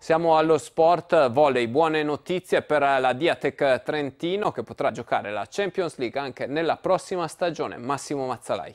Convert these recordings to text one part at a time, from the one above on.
Siamo allo sport volley, buone notizie per la Diatec Trentino che potrà giocare la Champions League anche nella prossima stagione. Massimo Mazzalai.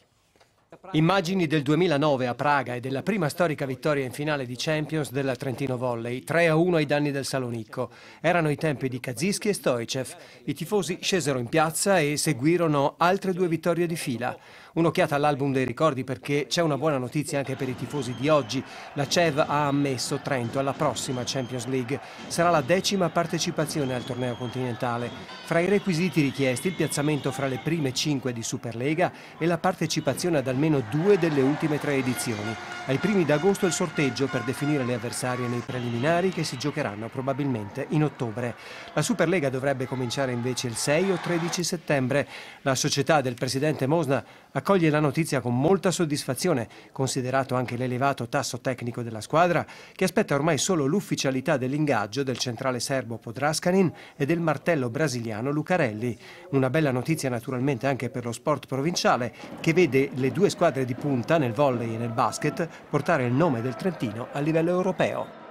Immagini del 2009 a Praga e della prima storica vittoria in finale di Champions della Trentino Volley, 3-1 ai danni del Salonicco. Erano i tempi di Kaziski e Stoicev. I tifosi scesero in piazza e seguirono altre due vittorie di fila. Un'occhiata all'album dei ricordi perché c'è una buona notizia anche per i tifosi di oggi. La CEV ha ammesso Trento alla prossima Champions League. Sarà la decima partecipazione al torneo continentale. Fra i requisiti richiesti il piazzamento fra le prime cinque di Superlega e la partecipazione ad almeno almeno due delle ultime tre edizioni. Ai primi d'agosto il sorteggio per definire le avversarie nei preliminari che si giocheranno probabilmente in ottobre. La Superlega dovrebbe cominciare invece il 6 o 13 settembre. La società del presidente Mosna accoglie la notizia con molta soddisfazione, considerato anche l'elevato tasso tecnico della squadra, che aspetta ormai solo l'ufficialità dell'ingaggio del centrale serbo Podraskanin e del martello brasiliano Lucarelli. Una bella notizia naturalmente anche per lo sport provinciale, che vede le due squadre di punta nel volley e nel basket portare il nome del Trentino a livello europeo.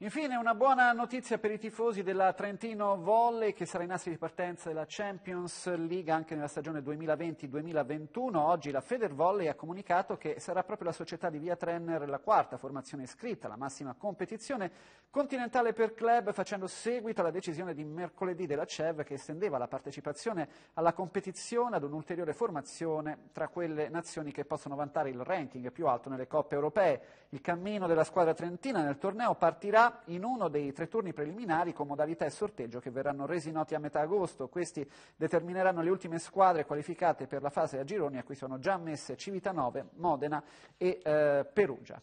Infine una buona notizia per i tifosi della Trentino Volley che sarà in asse di partenza della Champions League anche nella stagione 2020-2021. Oggi la Feder Volley ha comunicato che sarà proprio la società di Via Trenner la quarta formazione iscritta alla massima competizione continentale per club facendo seguito alla decisione di mercoledì della CEV che estendeva la partecipazione alla competizione ad un'ulteriore formazione tra quelle nazioni che possono vantare il ranking più alto nelle coppe europee. Il cammino della squadra trentina nel torneo partirà in uno dei tre turni preliminari con modalità e sorteggio che verranno resi noti a metà agosto. Questi determineranno le ultime squadre qualificate per la fase a gironi a cui sono già ammesse Civitanove, Modena e eh, Perugia.